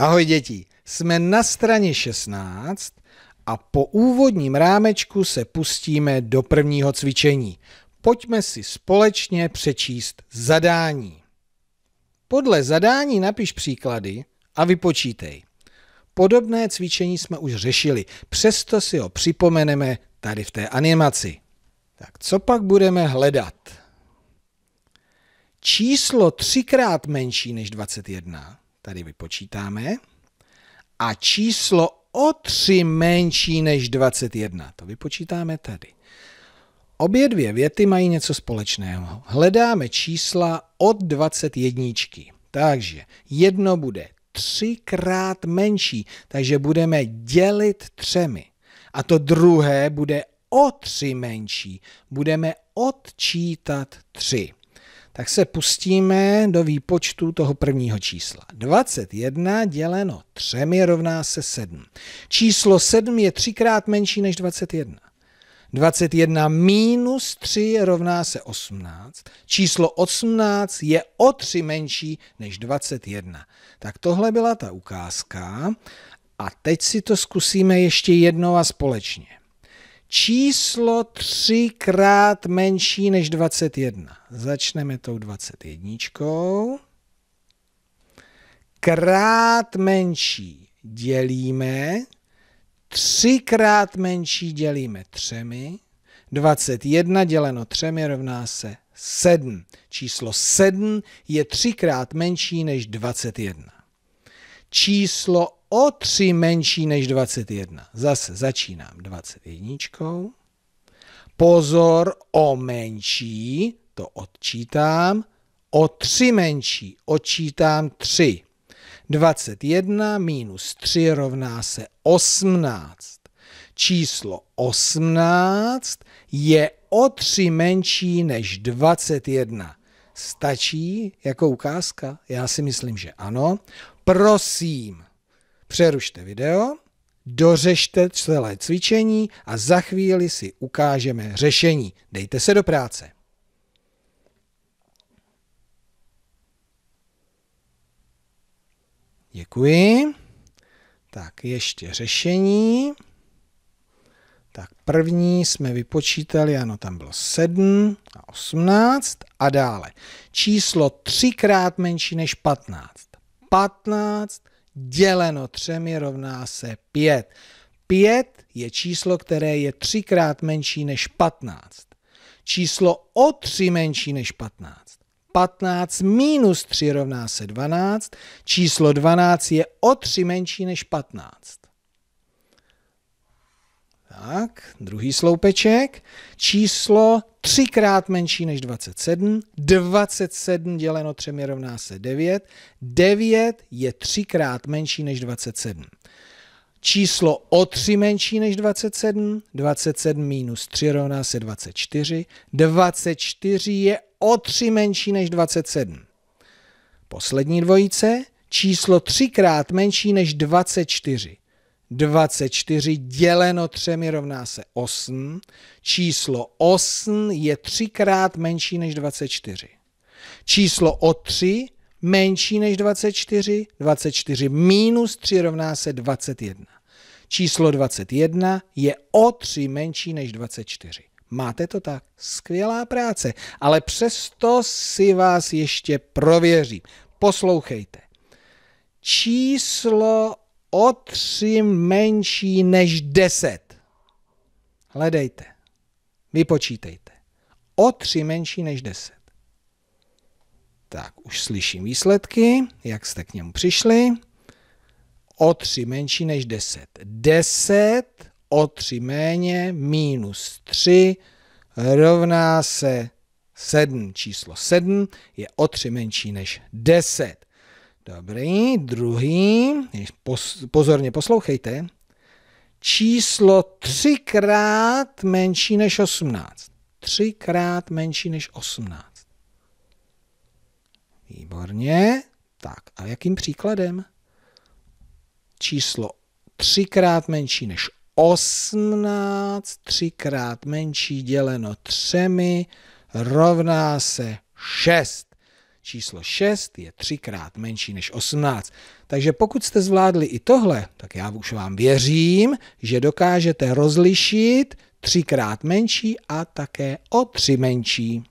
Ahoj děti, jsme na straně 16 a po úvodním rámečku se pustíme do prvního cvičení. Pojďme si společně přečíst zadání. Podle zadání napiš příklady a vypočítej. Podobné cvičení jsme už řešili, přesto si ho připomeneme tady v té animaci. Tak co pak budeme hledat? Číslo třikrát menší než 21 tady vypočítáme. A číslo o 3 menší než 21. To vypočítáme tady. Obě dvě věty mají něco společného. Hledáme čísla od 21. Takže jedno bude třikrát menší, takže budeme dělit třemi. A to druhé bude o tři menší. Budeme odčítat tři tak se pustíme do výpočtu toho prvního čísla. 21 děleno 3 rovná se 7. Číslo 7 je třikrát menší než 21. 21 minus 3 rovná se 18. Číslo 18 je o 3 menší než 21. Tak tohle byla ta ukázka. A teď si to zkusíme ještě jednou a společně číslo třikrát menší než 21. Začneme tou 21. Krát menší dělíme, třikrát menší dělíme třemi, 21 děleno třemi rovná se 7. Číslo 7 je třikrát menší než 21. Číslo o 3 menší než 21. Zase začínám 21. Pozor o menší, to odčítám, o 3 menší, odčítám 3. 21 minus 3 rovná se 18. Číslo 18 je o 3 menší než 21. Stačí jako ukázka? Já si myslím, že ano. Prosím, Přerušte video, dořešte celé cvičení a za chvíli si ukážeme řešení. Dejte se do práce. Děkuji. Tak ještě řešení. Tak první jsme vypočítali, ano, tam bylo 7 a 18 a dále. Číslo třikrát menší než 15. 15 děleno třemi rovná se 5. 5 je číslo, které je třikrát menší než 15. Číslo o 3 menší než 15. 15 minus 3 rovná se 12. Číslo 12 je o 3 menší než 15. Tak, druhý sloupeček. Číslo třikrát menší než 27, 27 děleno třemi rovná se 9, 9 je třikrát menší než 27. Číslo o 3 menší než 27, 27 minus 3 rovná se 24, 24 je o 3 menší než 27. Poslední dvojice, číslo třikrát menší než 24. 24 děleno třemi rovná se 8. Číslo 8 je třikrát menší než 24. Číslo o 3 menší než 24. 24 minus 3 rovná se 21. Číslo 21 je o 3 menší než 24. Máte to tak? Skvělá práce, ale přesto si vás ještě prověřím. Poslouchejte. Číslo o tři menší než deset. Hledejte. Vypočítejte. O tři menší než deset. Tak, už slyším výsledky, jak jste k němu přišli. O tři menší než 10. 10 o 3 méně minus 3 rovná se 7. Číslo 7 je o 3 menší než 10. Dobrý, druhý, pozorně poslouchejte. Číslo třikrát menší než 18. Třikrát menší než 18. Výborně. Tak a jakým příkladem? Číslo třikrát menší než 18, třikrát menší děleno třemi, rovná se 6 číslo 6 je třikrát menší než 18. Takže pokud jste zvládli i tohle, tak já už vám věřím, že dokážete rozlišit třikrát menší a také o tři menší.